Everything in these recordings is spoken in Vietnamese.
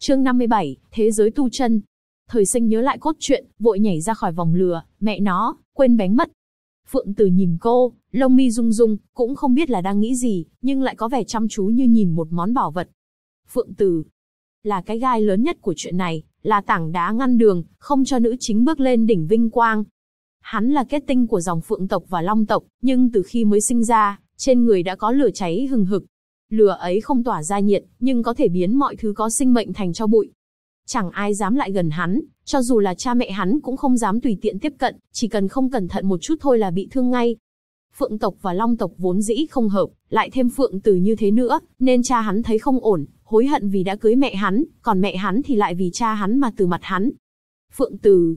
Chương 57, Thế giới tu chân. Thời sinh nhớ lại cốt truyện, vội nhảy ra khỏi vòng lửa, mẹ nó, quên bánh mất. Phượng Tử nhìn cô, lông mi rung rung, cũng không biết là đang nghĩ gì, nhưng lại có vẻ chăm chú như nhìn một món bảo vật. Phượng Tử là cái gai lớn nhất của chuyện này, là tảng đá ngăn đường, không cho nữ chính bước lên đỉnh vinh quang. Hắn là kết tinh của dòng Phượng tộc và Long tộc, nhưng từ khi mới sinh ra, trên người đã có lửa cháy hừng hực, Lửa ấy không tỏa ra nhiệt, nhưng có thể biến mọi thứ có sinh mệnh thành cho bụi. Chẳng ai dám lại gần hắn, cho dù là cha mẹ hắn cũng không dám tùy tiện tiếp cận, chỉ cần không cẩn thận một chút thôi là bị thương ngay. Phượng tộc và Long tộc vốn dĩ không hợp, lại thêm Phượng Tử như thế nữa, nên cha hắn thấy không ổn, hối hận vì đã cưới mẹ hắn, còn mẹ hắn thì lại vì cha hắn mà từ mặt hắn. Phượng Tử,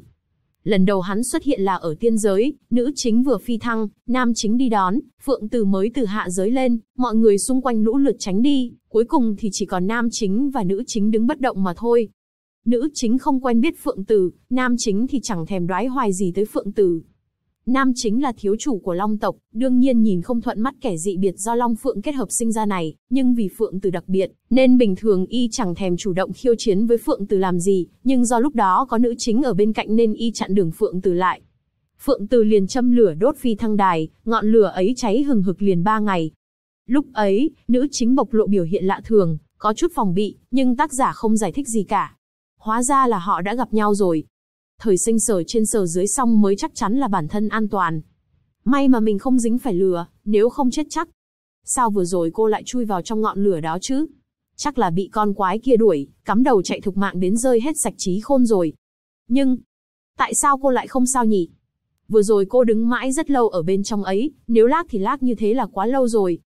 lần đầu hắn xuất hiện là ở tiên giới, nữ chính vừa phi thăng, nam chính đi đón, phượng tử mới từ hạ giới lên, mọi người xung quanh lũ lượt tránh đi, cuối cùng thì chỉ còn nam chính và nữ chính đứng bất động mà thôi. Nữ chính không quen biết phượng tử, nam chính thì chẳng thèm đoái hoài gì tới phượng tử, Nam chính là thiếu chủ của Long tộc, đương nhiên nhìn không thuận mắt kẻ dị biệt do Long Phượng kết hợp sinh ra này, nhưng vì Phượng Từ đặc biệt, nên bình thường y chẳng thèm chủ động khiêu chiến với Phượng Từ làm gì, nhưng do lúc đó có nữ chính ở bên cạnh nên y chặn đường Phượng Từ lại. Phượng Từ liền châm lửa đốt phi thăng đài, ngọn lửa ấy cháy hừng hực liền ba ngày. Lúc ấy, nữ chính bộc lộ biểu hiện lạ thường, có chút phòng bị, nhưng tác giả không giải thích gì cả. Hóa ra là họ đã gặp nhau rồi, thời sinh sờ trên sờ dưới xong mới chắc chắn là bản thân an toàn. May mà mình không dính phải lửa, nếu không chết chắc. Sao vừa rồi cô lại chui vào trong ngọn lửa đó chứ? Chắc là bị con quái kia đuổi, cắm đầu chạy thục mạng đến rơi hết sạch trí khôn rồi. Nhưng, tại sao cô lại không sao nhỉ? Vừa rồi cô đứng mãi rất lâu ở bên trong ấy, nếu lác thì lác như thế là quá lâu rồi.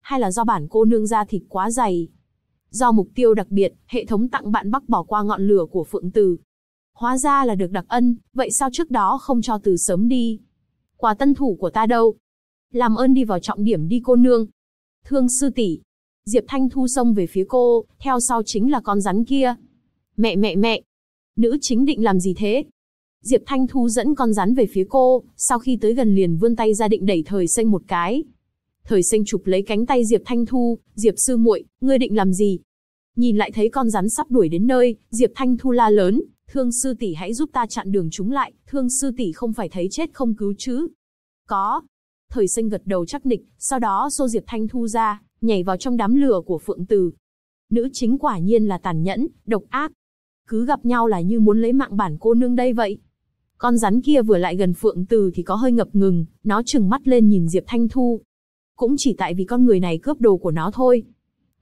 Hay là do bản cô nương ra thịt quá dày? Do mục tiêu đặc biệt, hệ thống tặng bạn bắc bỏ qua ngọn lửa của Phượng Từ, Hóa ra là được đặc ân, vậy sao trước đó không cho từ sớm đi? Quả tân thủ của ta đâu? Làm ơn đi vào trọng điểm đi cô nương. Thương sư tỷ. Diệp Thanh Thu xông về phía cô, theo sau chính là con rắn kia. Mẹ mẹ mẹ. Nữ chính định làm gì thế? Diệp Thanh Thu dẫn con rắn về phía cô, sau khi tới gần liền vươn tay ra định đẩy thời sinh một cái. Thời sinh chụp lấy cánh tay Diệp Thanh Thu, Diệp sư muội, ngươi định làm gì? Nhìn lại thấy con rắn sắp đuổi đến nơi, Diệp Thanh Thu la lớn, Thương sư tỷ hãy giúp ta chặn đường chúng lại, thương sư tỷ không phải thấy chết không cứu chứ. Có. Thời sinh gật đầu chắc nịch, sau đó xô Diệp Thanh Thu ra, nhảy vào trong đám lửa của Phượng từ Nữ chính quả nhiên là tàn nhẫn, độc ác. Cứ gặp nhau là như muốn lấy mạng bản cô nương đây vậy. Con rắn kia vừa lại gần Phượng từ thì có hơi ngập ngừng, nó trừng mắt lên nhìn Diệp Thanh Thu. Cũng chỉ tại vì con người này cướp đồ của nó thôi,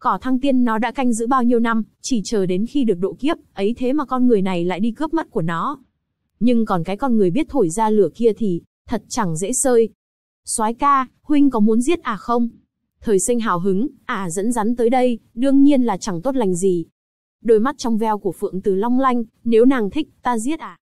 Cỏ thăng tiên nó đã canh giữ bao nhiêu năm, chỉ chờ đến khi được độ kiếp, ấy thế mà con người này lại đi cướp mất của nó. Nhưng còn cái con người biết thổi ra lửa kia thì, thật chẳng dễ sơi. soái ca, huynh có muốn giết à không? Thời sinh hào hứng, à dẫn rắn tới đây, đương nhiên là chẳng tốt lành gì. Đôi mắt trong veo của Phượng Từ long lanh, nếu nàng thích, ta giết à?